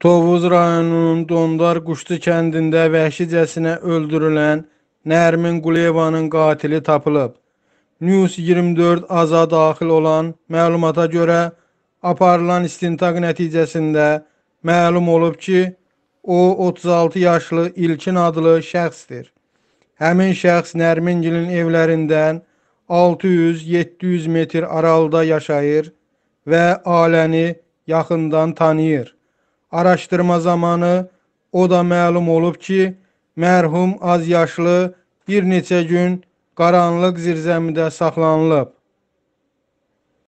Tovuz rayonunun Dondar Quşlu kəndində vəhşicəsinə öldürülən Nərmin Quleyevanın qatili tapılıb. News 24 aza daxil olan məlumata görə aparılan istintaq nəticəsində məlum olub ki, o 36 yaşlı İlkin adlı şəxsdir. Həmin şəxs Nərmingilin evlərindən 600-700 metr aralıda yaşayır və aləni yaxından tanıyır. Araşdırma zamanı o da məlum olub ki, mərhum azyaşlı bir neçə gün qaranlıq zirzəmidə saxlanılıb.